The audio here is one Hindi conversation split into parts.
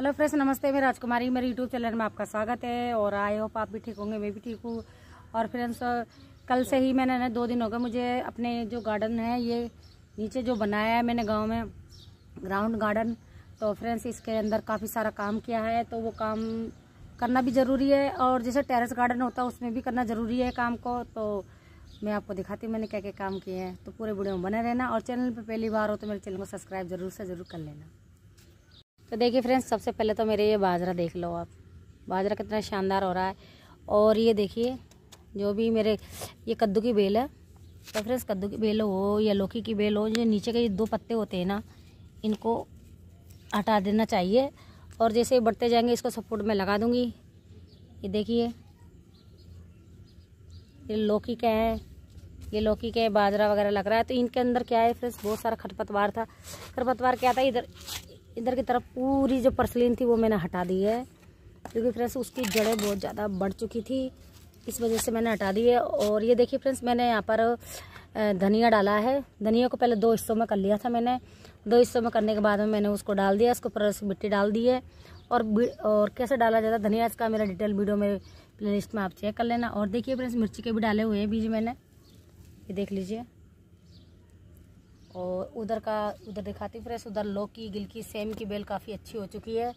हेलो फ्रेंड्स नमस्ते मैं राजकुमारी मेरे यूट्यूब चैनल में आपका स्वागत है और आई होप आप भी ठीक होंगे मैं भी ठीक हूँ और फ्रेंड्स कल से ही मैंने ना दो दिन हो गए मुझे अपने जो गार्डन है ये नीचे जो बनाया है मैंने गांव में ग्राउंड गार्डन तो फ्रेंड्स इसके अंदर काफ़ी सारा काम किया है तो वो काम करना भी ज़रूरी है और जैसे टेरेस गार्डन होता है उसमें भी करना ज़रूरी है काम को तो मैं आपको दिखाती हूँ मैंने क्या क्या काम किए हैं तो पूरे वीडियो में बने रहना और चैनल पर पहली बार हो तो मेरे चैनल को सब्सक्राइब जरूर से ज़रूर कर लेना तो देखिए फ्रेंड्स सबसे पहले तो मेरे ये बाजरा देख लो आप बाजरा कितना शानदार हो रहा है और ये देखिए जो भी मेरे ये कद्दू की बेल है तो फ्रेंड्स कद्दू की बेल हो या लौकी की बेल हो जो नीचे के ये दो पत्ते होते हैं ना इनको हटा देना चाहिए और जैसे ये बढ़ते जाएंगे इसको सपोर्ट में लगा दूँगी ये देखिए ये लौकी का है ये लौकी के बाजरा वगैरह लग रहा है तो इनके अंदर क्या है फ्रेंड्स बहुत सारा खरपतवार था खरपतवार क्या था इधर इधर की तरफ पूरी जो पर्सलिन थी वो मैंने हटा दी है क्योंकि फ्रेंड्स उसकी जड़ें बहुत ज़्यादा बढ़ चुकी थी इस वजह से मैंने हटा दी है और ये देखिए फ्रेंड्स मैंने यहाँ पर धनिया डाला है धनिया को पहले दो हिस्सों में कर लिया था मैंने दो हिस्सों में करने के बाद में मैंने उसको डाल दिया उसके ऊपर मिट्टी डाल दी है और और कैसे डाला जाता धनिया इसका मेरा डिटेल वीडियो मेरे प्ले में आप चेक कर लेना और देखिए फ्रेंड्स मिर्ची के भी डाले हुए हैं बीज मैंने ये देख लीजिए और उधर का उधर दिखाती हूँ फ्रेश उधर लौकी गिलकी सेम की बेल काफ़ी अच्छी हो चुकी है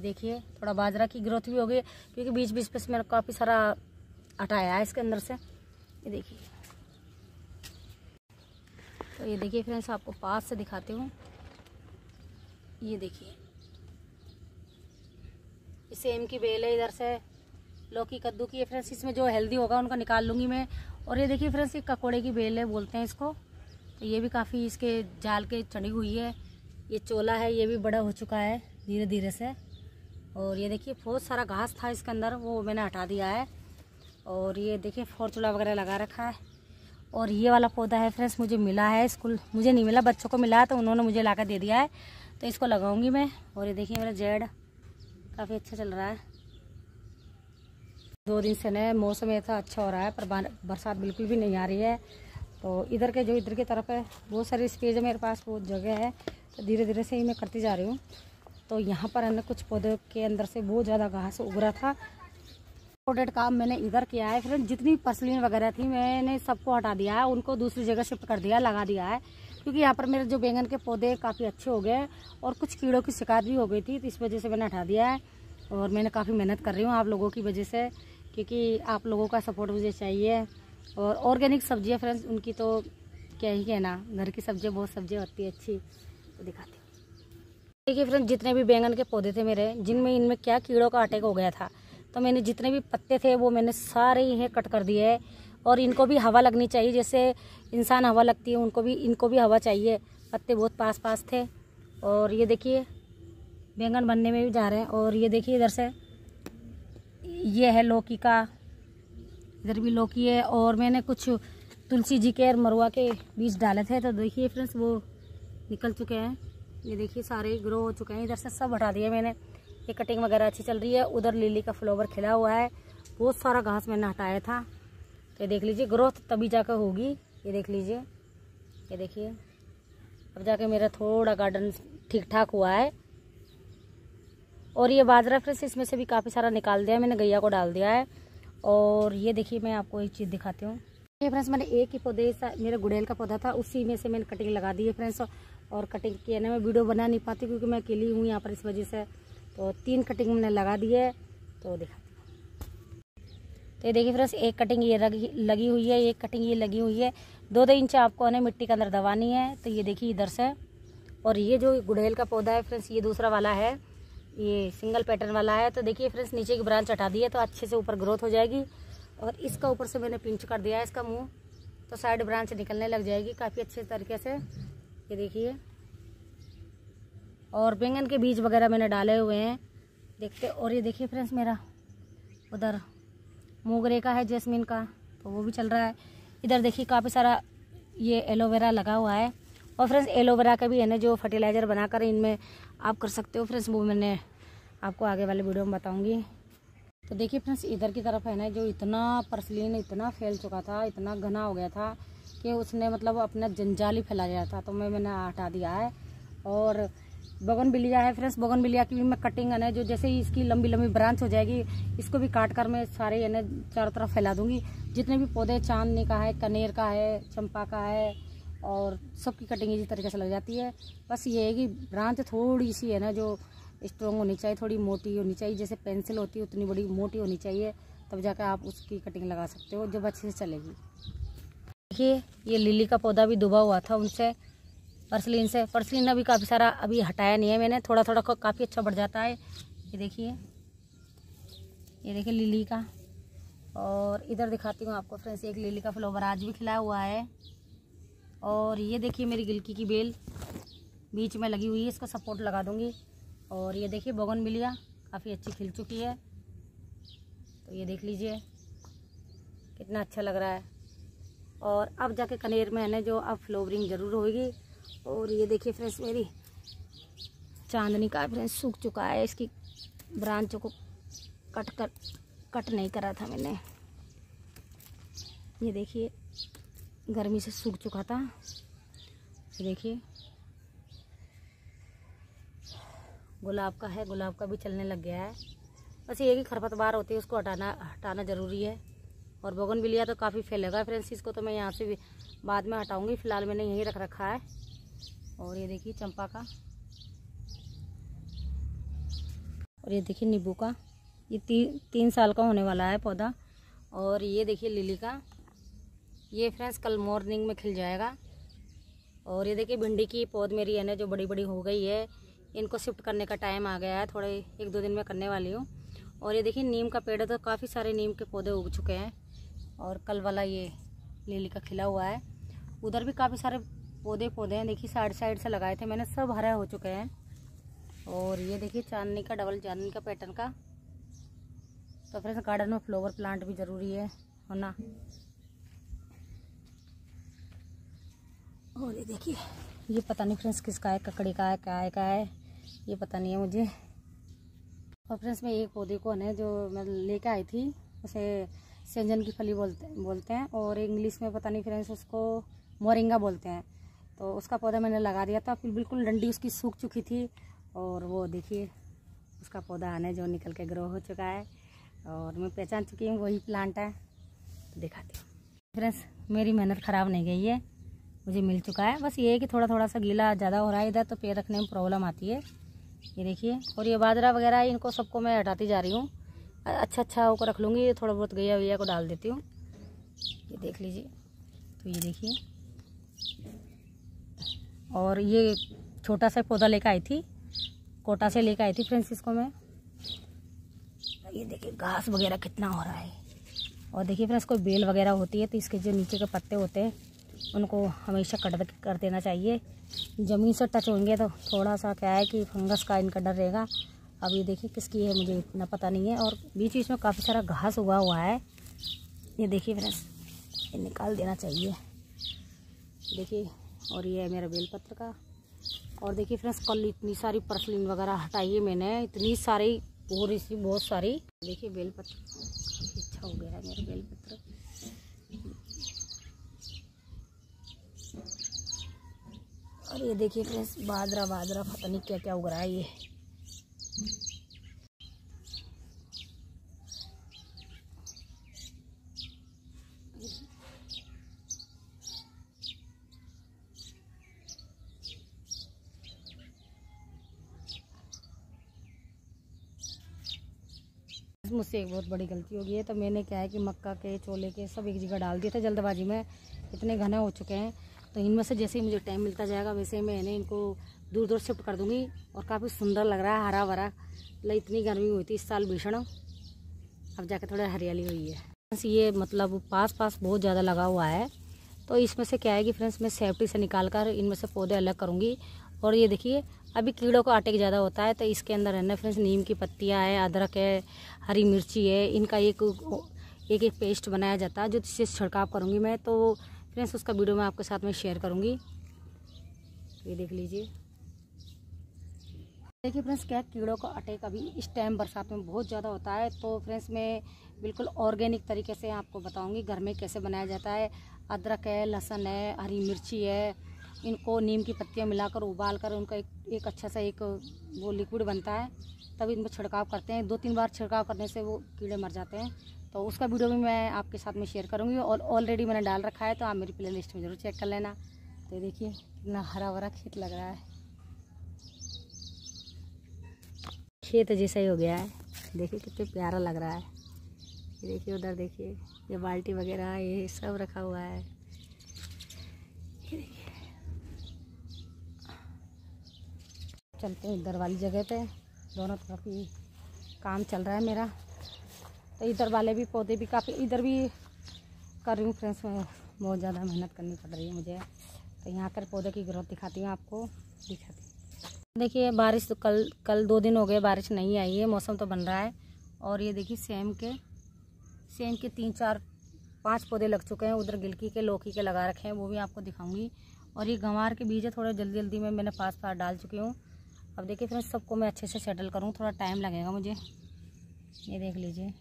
देखिए थोड़ा बाजरा की ग्रोथ भी हो गई क्योंकि बीच बीच पे मैंने काफ़ी सारा हटाया है इसके अंदर से ये देखिए तो ये देखिए फ्रेंड्स आपको पास से दिखाती हूँ ये देखिए सेम की बेल है इधर से लौकी कद्दू की ये फ्रेंड्स इसमें जो हेल्दी होगा उनका निकाल लूँगी मैं और ये देखिए फ्रेंड्स ये ककोड़े की बेल है बोलते हैं इसको तो ये भी काफ़ी इसके जाल के चढ़ी हुई है ये चोला है ये भी बड़ा हो चुका है धीरे धीरे से और ये देखिए बहुत सारा घास था इसके अंदर वो मैंने हटा दिया है और ये देखिए फोर चूल्हा वगैरह लगा रखा है और ये वाला पौधा है फ्रेंड्स मुझे मिला है स्कूल मुझे नहीं मिला बच्चों को मिला तो उन्होंने मुझे ला दे दिया है तो इसको लगाऊंगी मैं और ये देखिए मेरा जेड काफ़ी अच्छा चल रहा है दो दिन से न मौसम ऐसा तो अच्छा हो रहा है पर बरसात बिल्कुल भी नहीं आ रही है तो इधर के जो इधर की तरफ है बहुत सारी स्पेस है मेरे पास बहुत जगह है तो धीरे धीरे से ही मैं करती जा रही हूँ तो यहाँ पर है ना कुछ पौधे के अंदर से बहुत ज़्यादा घास उग रहा था इम्पोर्टेड काम मैंने इधर किया है फ्रेंड जितनी पसलिन वगैरह थी मैंने सबको हटा दिया है उनको दूसरी जगह शिफ्ट कर दिया लगा दिया है क्योंकि यहाँ पर मेरे जो बैंगन के पौधे काफ़ी अच्छे हो गए और कुछ कीड़ों की शिकायत भी हो गई थी तो इस वजह से मैंने हटा दिया है और मैंने काफ़ी मेहनत कर रही हूँ आप लोगों की वजह से क्योंकि आप लोगों का सपोर्ट मुझे चाहिए और ऑर्गेनिक सब्जियाँ फ्रेंड्स उनकी तो क्या ही कहना घर की सब्जियाँ बहुत सब्जियाँ होती है अच्छी तो दिखाती हूँ देखिए फ्रेंड्स जितने भी बैंगन के पौधे थे मेरे जिनमें इनमें क्या कीड़ों का अटैक हो गया था तो मैंने जितने भी पत्ते थे वो मैंने सारे ही कट कर दिए है और इनको भी हवा लगनी चाहिए जैसे इंसान हवा लगती है उनको भी इनको भी हवा चाहिए पत्ते बहुत पास पास थे और ये देखिए बैंगन बनने में भी जा रहे हैं और ये देखिए इधर से ये है लौकी का इधर भी लौकी है और मैंने कुछ तुलसी जी के और मरुआ के बीज डाले थे तो देखिए फ्रेंड्स वो निकल चुके हैं ये देखिए सारे ग्रो हो चुके हैं इधर से सब हटा दिया मैंने ये कटिंग वगैरह अच्छी चल रही है उधर लिली का फ्लावर खिला हुआ है बहुत सारा घास मैंने हटाया था तो ये देख लीजिए ग्रोथ तभी जाकर होगी ये देख लीजिए ये देखिए अब जाके मेरा थोड़ा गार्डन ठीक ठाक हुआ है और ये बाजरा फ्रेश इसमें से भी काफ़ी सारा निकाल दिया मैंने गैया को डाल दिया है और ये देखिए मैं आपको एक चीज़ दिखाती हूँ ये फ्रेंड्स मैंने एक ही पौधे मेरा गुड़ैल का पौधा था उसी में से मैंने कटिंग लगा दी है फ्रेंड्स और कटिंग की ना मैं वीडियो बना नहीं पाती क्योंकि मैं अकेली हूँ यहाँ पर इस वजह से तो तीन कटिंग मैंने लगा दी है तो दिखाती हूँ तो ये देखिए फ्रेंड्स एक कटिंग ये लगी हुई है एक कटिंग ये लगी हुई है दो दो इंच आपको ना मिट्टी के अंदर दबानी है तो ये देखिए इधर से और ये जो गुड़ैल का पौधा है फ्रेंड्स ये दूसरा वाला है ये सिंगल पैटर्न वाला है तो देखिए फ्रेंड्स नीचे की ब्रांच हटा दी है तो अच्छे से ऊपर ग्रोथ हो जाएगी और इसका ऊपर से मैंने पिंच कर दिया है इसका मुंह तो साइड ब्रांच निकलने लग जाएगी काफ़ी अच्छे तरीके से ये देखिए और बैंगन के बीज वगैरह मैंने डाले हुए हैं देखते और ये देखिए फ्रेंड्स मेरा उधर मोगरे का है जैसमिन का तो वो भी चल रहा है इधर देखिए काफ़ी सारा ये एलोवेरा लगा हुआ है और फ्रेंड्स एलोवेरा का भी है ना जो फर्टिलाइज़र बनाकर इनमें आप कर सकते हो फ्रेंड्स वो मैंने आपको आगे वाले वीडियो में बताऊँगी तो देखिए फ्रेंड्स इधर की तरफ है ना जो इतना परसलिन इतना फैल चुका था इतना घना हो गया था कि उसने मतलब अपना जंजाली फैला गया था तो मैं मैंने हटा दिया है और बगन बिलिया है फ्रेंड्स बगन बिलिया की भी मैं कटिंग है ना जो जैसे ही इसकी लंबी लंबी ब्रांच हो जाएगी इसको भी काट कर मैं सारे यानी चारों तरफ फैला दूंगी जितने भी पौधे चांदनी का है कनेर का है चंपा का है और सबकी कटिंग इसी तरीके से लग जाती है बस ये है कि ब्रांच थोड़ी सी है ना जो स्ट्रॉन्ग होनी चाहिए थोड़ी मोटी होनी चाहिए जैसे पेंसिल होती है उतनी बड़ी मोटी होनी चाहिए तब जाकर आप उसकी कटिंग लगा सकते हो जब अच्छे से चलेगी देखिए ये लिली का पौधा भी दुबा हुआ था उनसे परसलिन से परसलिन अभी काफ़ी सारा अभी हटाया नहीं है मैंने थोड़ा थोड़ा काफ़ी अच्छा बढ़ जाता है ये देखिए ये देखिए लिली का और इधर दिखाती हूँ आपको फ्रेंड्स एक लिली का फ्लोवर आज भी खिला हुआ है और ये देखिए मेरी गिलकी की बेल बीच में लगी हुई है इसको सपोर्ट लगा दूँगी और ये देखिए बगन मिलिया काफ़ी अच्छी खिल चुकी है तो ये देख लीजिए कितना अच्छा लग रहा है और अब जाके कनेर में है ना जो अब फ्लोवरिंग ज़रूर होगी और ये देखिए फ्रेंड्स मेरी चांदनी का फ्रेंड्स सूख चुका है इसकी ब्रांचों को कट कर कट नहीं करा था मैंने ये देखिए गर्मी से सूख चुका था देखिए गुलाब का है गुलाब का भी चलने लग गया है बस ये कि खरपतवार होती है उसको हटाना हटाना ज़रूरी है और बोगन भी लिया तो काफ़ी फैलेगा फ्रेंड्स इसको तो मैं यहाँ से भी बाद में हटाऊँगी फ़िलहाल मैंने यहीं रख रखा है और ये देखिए चंपा का और ये देखिए नींबू का ये ती, तीन साल का होने वाला है पौधा और ये देखिए लिली का ये फ्रेंड्स कल मॉर्निंग में खिल जाएगा और ये देखिए भिंडी की पौध मेरी है ना जो बड़ी बड़ी हो गई है इनको शिफ्ट करने का टाइम आ गया है थोड़े एक दो दिन में करने वाली हूँ और ये देखिए नीम का पेड़ है तो काफ़ी सारे नीम के पौधे उग चुके हैं और कल वाला ये लीली का खिला हुआ है उधर भी काफ़ी सारे पौधे पौधे हैं देखिए साइड साइड से लगाए थे मैंने सब हरे हो चुके हैं और ये देखिए चांदनी का डबल चांदनी का पैटर्न का तो फिर गार्डन में फ्लावर प्लांट भी ज़रूरी है होना और ये देखिए ये पता नहीं फ्रेंड्स किसका है ककड़ी का है काय का है ये पता नहीं है मुझे और फ्रेंड्स मैं एक पौधे को है जो मैं लेके आई थी उसे सेंजन की फली बोलते बोलते हैं और इंग्लिश में पता नहीं फ्रेंड्स उसको मोरिंगा बोलते हैं तो उसका पौधा मैंने लगा दिया था फिर बिल्कुल डंडी उसकी सूख चुकी थी और वो देखिए उसका पौधा आने जो निकल के ग्रो हो चुका है और मैं पहचान चुकी हूँ वही प्लांट है दिखाती हूँ फ्रेंड्स मेरी मेहनत ख़राब नहीं गई है मुझे मिल चुका है बस ये है कि थोड़ा थोड़ा सा गीला ज़्यादा हो रहा है इधर तो पेड़ रखने में प्रॉब्लम आती है ये देखिए और ये बाजरा वगैरह इनको सबको मैं हटाती जा रही हूँ अच्छा अच्छा होकर रख लूँगी ये थोड़ा बहुत गैया वैया को डाल देती हूँ ये देख लीजिए तो ये देखिए और ये छोटा सा पौधा लेकर आई थी कोटा से लेकर आई थी फ्रेंड्स इसको मैं ये देखिए घास वगैरह कितना हो रहा है और देखिए फ्रेंड्स कोई बेल वगैरह होती है तो इसके जो नीचे के पत्ते होते हैं उनको हमेशा कट कर देना चाहिए ज़मीन से टच होंगे तो थोड़ा सा क्या है कि फंगस का इनका डर रहेगा अब ये देखिए किसकी है मुझे इतना पता नहीं है और बीच बीच में काफ़ी सारा घास उगा हुआ है ये देखिए फ्रेंड्स ये निकाल देना चाहिए देखिए और ये है मेरा बेलपत्र का और देखिए फ्रेंड्स कल इतनी सारी परसलिन वगैरह हटाई है मैंने इतनी सारी बोरी सी बहुत सारी देखिए बेलपत्र ये देखिए फ्रेंड्स बाजरा बाजरा पता नहीं क्या क्या उग रहा है ये मुझसे एक बहुत बड़ी गलती हो गई है तो मैंने क्या है कि मक्का के छोले के सब एक जगह डाल दिए थे जल्दबाजी में इतने घने हो चुके हैं तो इनमें से जैसे ही मुझे टाइम मिलता जाएगा वैसे ही मैं इन्हें इनको दूर दूर शिफ्ट कर दूँगी और काफ़ी सुंदर लग रहा है हरा भरा मतलब इतनी गर्मी हुई थी इस साल भीषण अब जाके थोड़ा हरियाली हुई है ये मतलब पास पास बहुत ज़्यादा लगा हुआ है तो इसमें से क्या है कि फ्रेंड्स मैं सेफ्टी से निकाल कर इनमें से पौधे अलग करूँगी और ये देखिए अभी कीड़ों का की ज़्यादा होता है तो इसके अंदर है ना फ्रेंड्स नीम की पत्तियाँ है अदरक है हरी मिर्ची है इनका एक एक एक पेस्ट बनाया जाता है जो इससे छिड़काव करूँगी मैं तो फ्रेंड्स उसका वीडियो मैं आपके साथ में शेयर करूँगी तो ये देख लीजिए देखिए फ्रेंड्स क्या कीड़ों का अटैक अभी इस टाइम बरसात में बहुत ज़्यादा होता है तो फ्रेंड्स मैं बिल्कुल ऑर्गेनिक तरीके से आपको बताऊंगी घर में कैसे बनाया जाता है अदरक है लहसुन है हरी मिर्ची है इनको नीम की पत्तियाँ मिलाकर उबाल कर उनका एक एक अच्छा सा एक वो लिक्विड बनता है तब इन छिड़काव करते हैं दो तीन बार छिड़काव करने से वो कीड़े मर जाते हैं तो उसका वीडियो भी मैं आपके साथ में शेयर करूँगी और ऑलरेडी मैंने डाल रखा है तो आप मेरी प्ले लिस्ट में ज़रूर चेक कर लेना तो देखिए कितना हरा भरा खेत लग रहा है खेत जैसा ही हो गया है देखिए कितना प्यारा लग रहा है देखिए उधर देखिए ये बाल्टी वगैरह ये सब रखा हुआ है चलते हैं इधर वाली जगह पे दोनों तरफ ही काम चल रहा है मेरा तो इधर वाले भी पौधे भी काफ़ी इधर भी कर रही हूँ फ्रेंड्स बहुत ज़्यादा मेहनत करनी पड़ रही है मुझे तो यहाँ कर पौधे की ग्रोथ दिखाती हूँ आपको दिखाती हूँ देखिए बारिश तो कल कल दो दिन हो गए बारिश नहीं आई है मौसम तो बन रहा है और ये देखिए सेम के सेम के तीन चार पांच पौधे लग चुके हैं उधर गिलकी के लौकी के लगा रखे हैं वो भी आपको दिखाऊँगी और ये गंवार के बीज है थोड़े जल्दी जल्दी में मैंने पास पास डाल चुकी हूँ अब देखिए फिर सबको मैं अच्छे से सेटल करूँ थोड़ा टाइम लगेगा मुझे ये देख लीजिए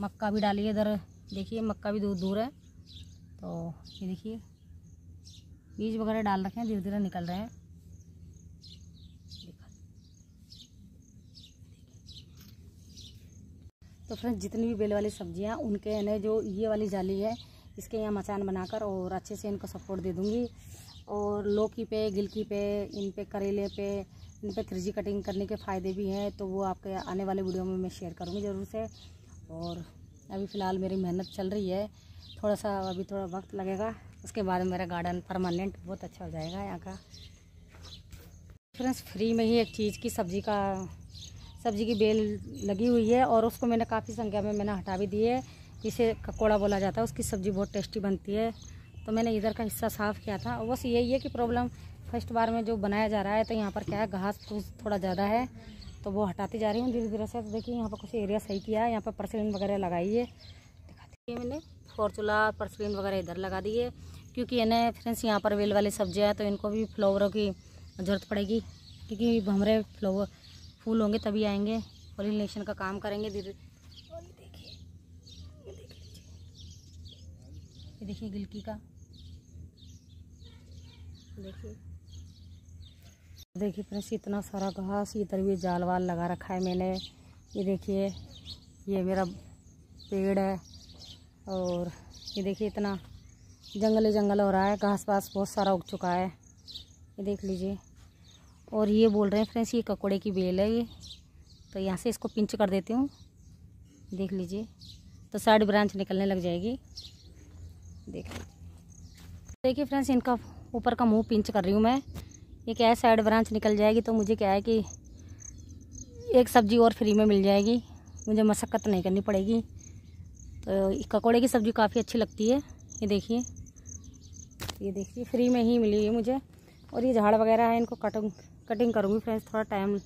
मक्का भी डालिए इधर देखिए मक्का भी दूर दूर है तो ये देखिए बीज वगैरह डाल रखे हैं धीरे धीरे निकल रहे हैं तो फ्रेंड्स जितनी भी बेल वाली सब्जियां उनके है जो ये वाली जाली है इसके यहाँ मचान बनाकर और अच्छे से इनको सपोर्ट दे दूँगी और लौकी पे गिलकी पे इन पे करेले पे इन पे थ्रिजी कटिंग करने के फ़ायदे भी हैं तो वो आपके आने वाले वीडियो में मैं शेयर करूँगी ज़रूर से और अभी फ़िलहाल मेरी मेहनत चल रही है थोड़ा सा अभी थोड़ा वक्त लगेगा उसके बाद मेरा गार्डन परमानेंट बहुत अच्छा हो जाएगा यहाँ का फ्रेंड्स फ्री में ही एक चीज़ की सब्ज़ी का सब्ज़ी की बेल लगी हुई है और उसको मैंने काफ़ी संख्या में मैंने हटा भी दी है जिसे ककोड़ा बोला जाता है उसकी सब्ज़ी बहुत टेस्टी बनती है तो मैंने इधर का हिस्सा साफ़ किया था और बस यही है कि प्रॉब्लम फर्स्ट बार में जो बनाया जा रहा है तो यहाँ पर क्या है घास फूस थोड़ा ज़्यादा है तो वो हटाती जा रही हूँ धीरे धीरे से तो देखिए यहाँ पर कुछ एरिया सही किया है यहाँ पर परसलिन वगैरह लगाई है दिखाती है मैंने फॉर्चूला परसलिन वगैरह इधर लगा दी है क्योंकि इन्हें फ्रेंड्स यहाँ पर वेल वाली सब्जियाँ हैं तो इनको भी फ्लावरों की ज़रूरत पड़ेगी क्योंकि हमारे फ्लावर फूल होंगे तभी आएंगे पोलिनेशन का काम करेंगे धीरे देखिए गिलकी का देखिए देखिए फ्रेंड्स इतना सारा घास इधर भी जाल वाल लगा रखा है मैंने ये देखिए ये मेरा पेड़ है और ये देखिए इतना जंगल ही जंगल हो रहा है घास वास बहुत सारा उग चुका है ये देख लीजिए और ये बोल रहे हैं फ्रेंड्स ये ककोड़े की बेल है ये तो यहाँ से इसको पिंच कर देती हूँ देख लीजिए तो साइड ब्रांच निकलने लग जाएगी देख देखिए फ्रेंड्स इनका ऊपर का मुंह पिंच कर रही हूँ मैं ये क्या है साइड ब्रांच निकल जाएगी तो मुझे क्या है कि एक सब्ज़ी और फ्री में मिल जाएगी मुझे मशक्क़त नहीं करनी पड़ेगी तो ककोड़े की सब्ज़ी काफ़ी अच्छी लगती है ये देखिए ये देखिए फ्री में ही मिली है मुझे और ये झाड़ वगैरह है इनको कटिंग कटिंग करूँगी फ्रेंड्स थोड़ा टाइम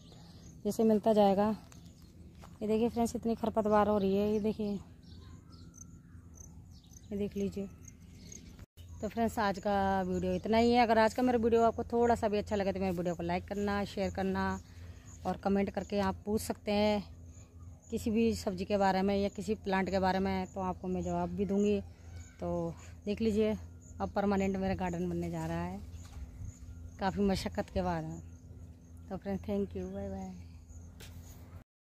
जैसे मिलता जाएगा ये देखिए फ्रेंड्स इतनी खरपतवार हो रही है ये देखिए ये देख लीजिए तो फ्रेंड्स आज का वीडियो इतना ही है अगर आज का मेरा वीडियो आपको थोड़ा सा भी अच्छा लगे तो मेरे वीडियो को लाइक करना शेयर करना और कमेंट करके आप पूछ सकते हैं किसी भी सब्ज़ी के बारे में या किसी प्लांट के बारे में तो आपको मैं जवाब भी दूँगी तो देख लीजिए अब परमानेंट मेरा गार्डन बनने जा रहा है काफ़ी मशक्क़त के बाद तो friends thank you bye bye